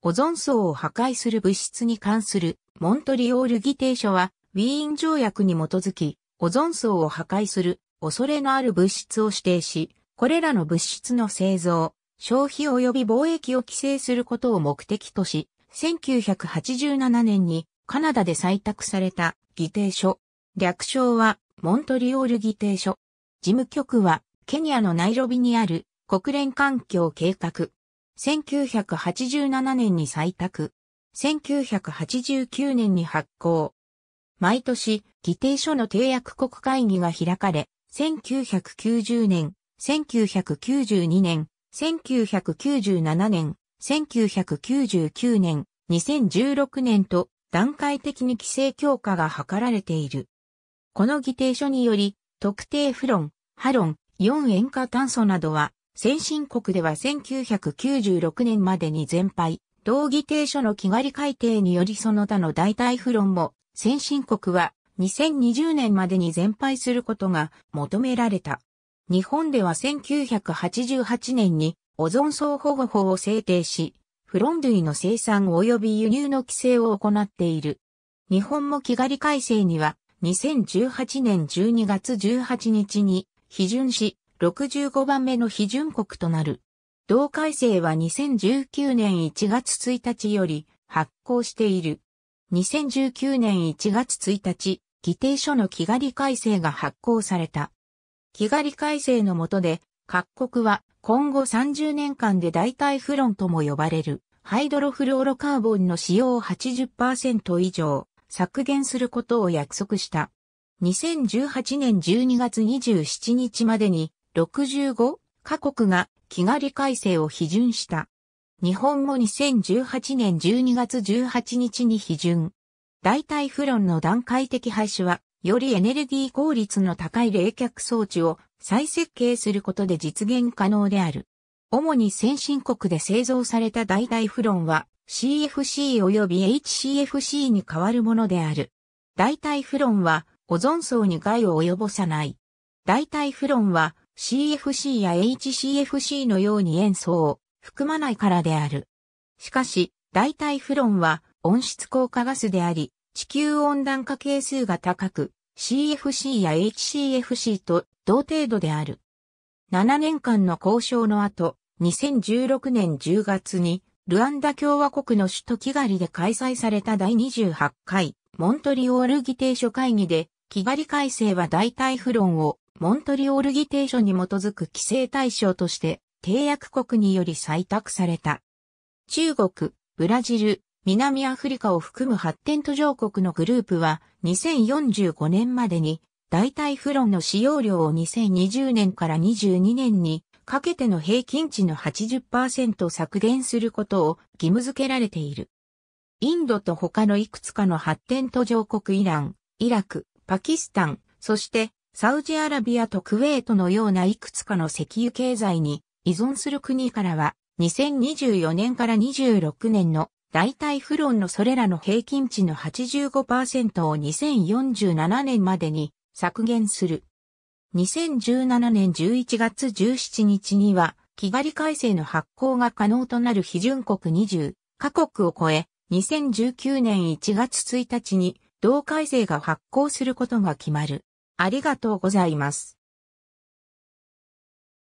オゾン層を破壊する物質に関するモントリオール議定書は、ウィーン条約に基づき、オゾン層を破壊する恐れのある物質を指定し、これらの物質の製造、消費及び貿易を規制することを目的とし、1987年にカナダで採択された議定書。略称はモントリオール議定書。事務局はケニアのナイロビにある国連環境計画1987年に採択。1989年に発行。毎年、議定書の締約国会議が開かれ、1990年、1992年、1997年、1999年、2016年と段階的に規制強化が図られている。この議定書により、特定フロン、ハロン、4塩化炭素などは先進国では1996年までに全廃、同議定書の気狩り改定によりその他の代替フロンも、先進国は2020年までに全廃することが求められた。日本では1988年にオゾン層保護法を制定し、フロン類の生産及び輸入の規制を行っている。日本も気狩り改正には2018年12月18日に批准し、65番目の批准国となる。同改正は2019年1月1日より発行している。2019年1月1日、議定書の気狩り改正が発行された。気狩り改正の下で、各国は今後30年間で代替フロンとも呼ばれるハイドロフルオロカーボンの使用を80%以上削減することを約束した。2018年12月27日までに65カ国が気軽改正を批准した。日本も2018年12月18日に批准。代替フロンの段階的廃止は、よりエネルギー効率の高い冷却装置を再設計することで実現可能である。主に先進国で製造された代替フロンは CFC 及び HCFC に変わるものである。代替フロンはオゾン層に害を及ぼさない。代替フロンは CFC や HCFC のように塩素を含まないからである。しかし、代替フロンは温室効果ガスであり、地球温暖化係数が高く、CFC や HCFC と同程度である。7年間の交渉の後、2016年10月に、ルアンダ共和国の首都キガリで開催された第28回、モントリオール議定書会議で、キガリ改正は代替フロンをモントリオール議定書に基づく規制対象として、締約国により採択された。中国、ブラジル、南アフリカを含む発展途上国のグループは、2045年までに、代替フロンの使用量を2020年から22年にかけての平均値の80%削減することを義務付けられている。インドと他のいくつかの発展途上国イラン、イラク、パキスタン、そしてサウジアラビアとクウェートのようないくつかの石油経済に依存する国からは、2024年から26年の代替フロンのそれらの平均値の85%を2047年までに削減する。2017年11月17日には、気狩り改正の発行が可能となる批准国20カ国を超え、2019年1月1日に同改正が発行することが決まる。ありがとうございます。